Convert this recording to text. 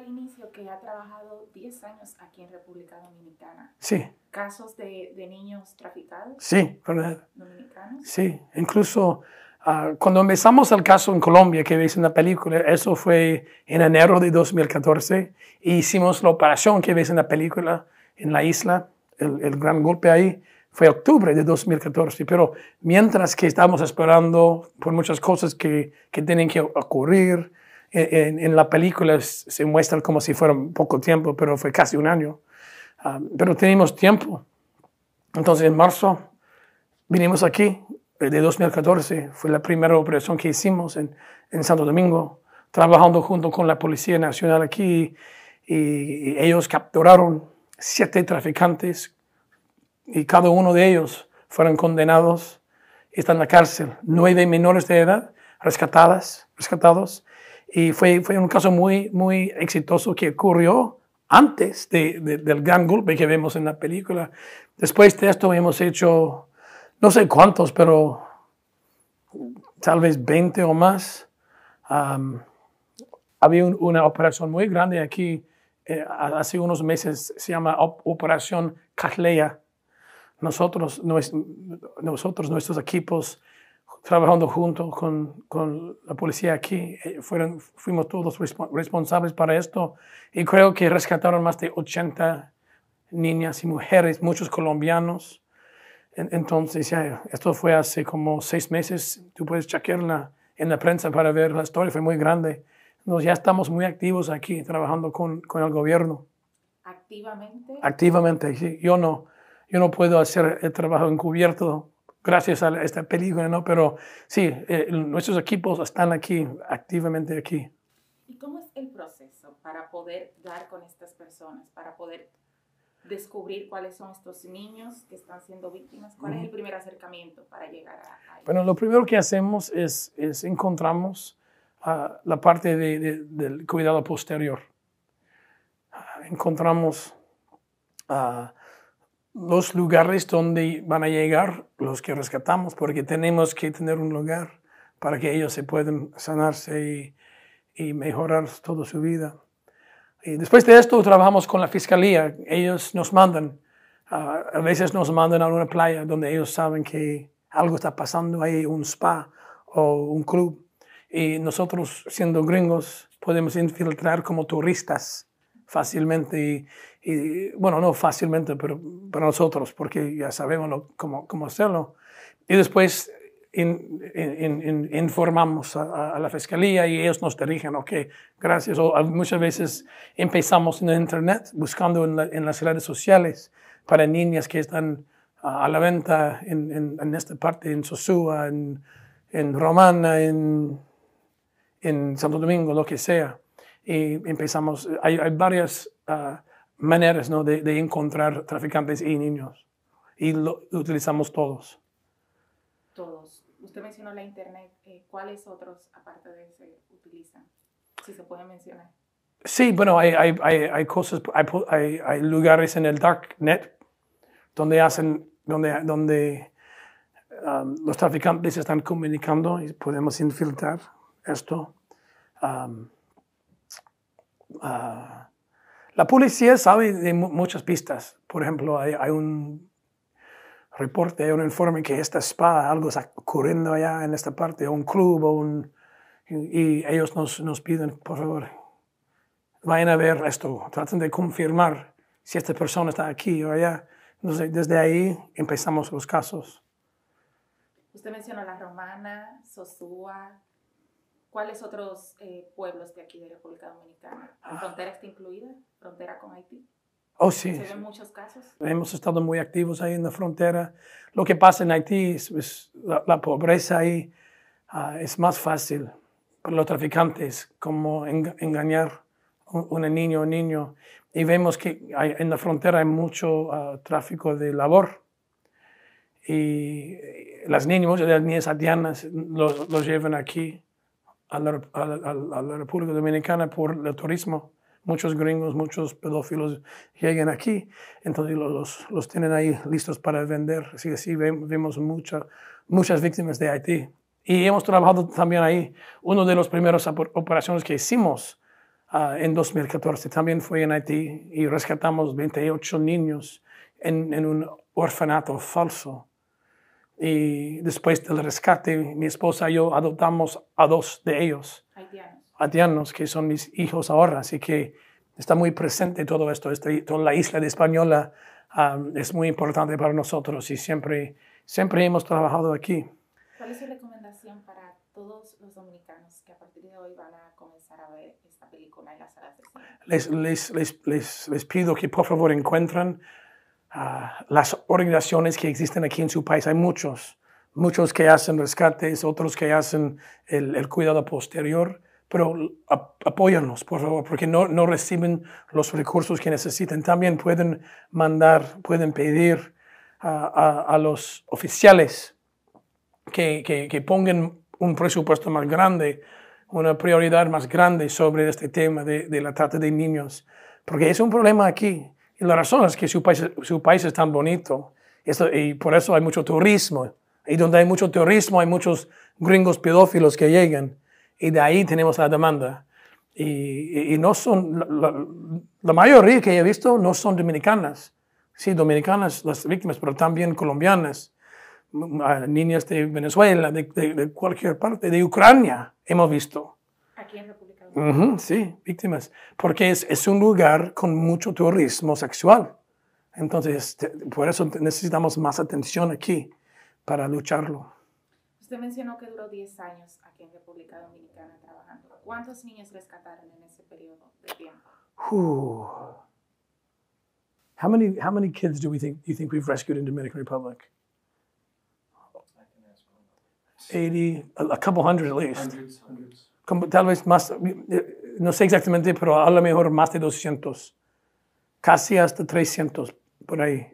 al inicio que ha trabajado 10 años aquí en República Dominicana. Sí. ¿Casos de, niños traficados? Sí, ¿verdad? ¿Dominicanos? Sí, incluso ah, cuando empezamos el caso en Colombia que veis en la película, eso fue en enero de 2014, e hicimos la operación que veis en la película en la isla, el, gran golpe ahí fue octubre de 2014, pero mientras que estábamos esperando por muchas cosas que, que tienen que ocurrir, en, la película se muestra como si fuera poco tiempo, pero fue casi un año. Ah, pero tenemos tiempo. Entonces, en marzo vinimos aquí, eh, de 2014, fue la primera operación que hicimos en, Santo Domingo, trabajando junto con la Policía Nacional aquí, y, ellos capturaron siete traficantes, y cada uno de ellos fueron condenados, están en la cárcel, nueve menores de edad rescatadas, rescatados, y fue, fue un caso muy, muy exitoso que ocurrió antes de, del gran golpe que vemos en la película. Después de esto hemos hecho, no sé cuántos, pero tal vez 20 o más. había una operación muy grande aquí eh, hace unos meses, se llama Operación Catlea. Nosotros, nos, nosotros, nuestros equipos trabajando junto con, la policía aquí. Eh, fueron, fuimos todos responsables para esto y creo que rescataron más de 80 niñas y mujeres, muchos colombianos. Entonces, esto fue hace como seis meses. Tú puedes chequearla en la prensa para ver la historia, fue muy grande. Nos, ya estamos muy activos aquí, trabajando con, con el gobierno. ¿Activamente? Activamente, sí. Yo no, yo no puedo hacer el trabajo encubierto gracias a esta película, ¿no? Pero sí, eh, nuestros equipos están aquí, activamente aquí. ¿Y cómo es el proceso para poder dar con estas personas, para poder descubrir cuáles son estos niños que están siendo víctimas? ¿Cuál es el primer acercamiento para llegar a, Bueno, lo primero que hacemos es, encontramos la parte de, del cuidado posterior. Ah, encontramos a los lugares donde van a llegar los que rescatamos, porque tenemos que tener un lugar para que ellos se puedan sanarse y, mejorar toda su vida. Y después de esto trabajamos con la fiscalía. Ellos nos mandan, a veces nos mandan a una playa donde ellos saben que algo está pasando hay un spa o un club. Y nosotros, siendo gringos, podemos infiltrar como turistas fácilmente y, bueno, no fácilmente, pero para nosotros, porque ya sabemos cómo, cómo, hacerlo. Y después informamos a, la fiscalía y ellos nos dirigen, ok, gracias. O muchas veces empezamos en Internet buscando en, las redes sociales para niñas que están a la venta en, en, esta parte, en Sosúa, en, Romana, en, en Santo Domingo, lo que sea y empezamos, hay, hay varias ah, maneras ¿no? de, de, encontrar traficantes y niños y lo, utilizamos todos. Todos. Usted mencionó la internet, eh, ¿cuáles otros aparte de ese utilizan? Si se puede mencionar. Sí, bueno, hay, hay, hay cosas, hay, lugares en el darknet donde hacen, donde, donde um, los traficantes están comunicando y podemos infiltrar esto. Um, Ah, la policía sabe de muchas pistas. Por ejemplo, hay, un reporte, hay un informe que esta espada, algo está ocurriendo allá en esta parte, un club o un... Y, ellos nos, nos piden, por favor, vayan a ver esto, traten de confirmar si esta persona está aquí o allá. Entonces, desde ahí empezamos los casos. Usted menciona La Romana, Sosúa, ¿Cuáles otros eh, pueblos de aquí de República Dominicana? ¿La ah. frontera está incluida? ¿Frontera con Haití? Oh, sí. ¿Se ven muchos casos? Hemos estado muy activos ahí en la frontera. Lo que pasa en Haití es, la, pobreza ahí ah, es más fácil para los traficantes, como engañar a un, niño o niño. Y vemos que en la frontera hay mucho ah, tráfico de labor. Y eh, las niñas, las niñas haitianas los, los llevan aquí a la, a, República Dominicana por el turismo. Muchos gringos, muchos pedófilos llegan aquí, entonces los, los tienen ahí listos para vender. Así que sí, vemos muchas víctimas de Haití. Y hemos trabajado también ahí. Una de las primeras operaciones que hicimos ah, en 2014 también fue en Haití y rescatamos 28 niños en, en un orfanato falso y después del rescate, mi esposa y yo adoptamos a dos de ellos. Haitianos. que son mis hijos ahora. Así que está muy presente todo esto. Este, toda la isla de Española um, es muy importante para nosotros y siempre, siempre hemos trabajado aquí. ¿Cuál es su recomendación para todos los dominicanos que a partir de hoy van a comenzar a ver esta película en las salas de cine? les, les, les, les pido que por favor encuentren Ah, las organizaciones que existen aquí en su país. Hay muchos, muchos que hacen rescates, otros que hacen el, cuidado posterior, pero apóyanos, por favor, porque no, no, reciben los recursos que necesitan. También pueden mandar, pueden pedir a, los oficiales que, que, pongan un presupuesto más grande, una prioridad más grande sobre este tema de, la trata de niños, porque es un problema aquí. Y la razón es que su país, su país es tan bonito y por eso hay mucho turismo. Y donde hay mucho turismo hay muchos gringos pedófilos que llegan y de ahí tenemos la demanda. Y, y, no son, la, la, mayoría que he visto no son dominicanas. Sí, dominicanas las víctimas, pero también colombianas, mm, ah, niñas de Venezuela, de, de, de cualquier parte, de Ucrania hemos visto. Aquí en sí, víctimas. Porque es, es, un lugar con mucho turismo sexual. Entonces, este, por eso necesitamos más atención aquí para lucharlo. Usted mencionó que duró 10 años aquí en República Dominicana trabajando. ¿Cuántos niños rescataron en ese periodo de tiempo? How many how many kids do we think do you think we've rescued in Dominican Republic? Eighty, a, a couple hundred at least tal vez más, eh, no sé exactamente, pero a lo mejor más de 200, casi hasta 300 por ahí.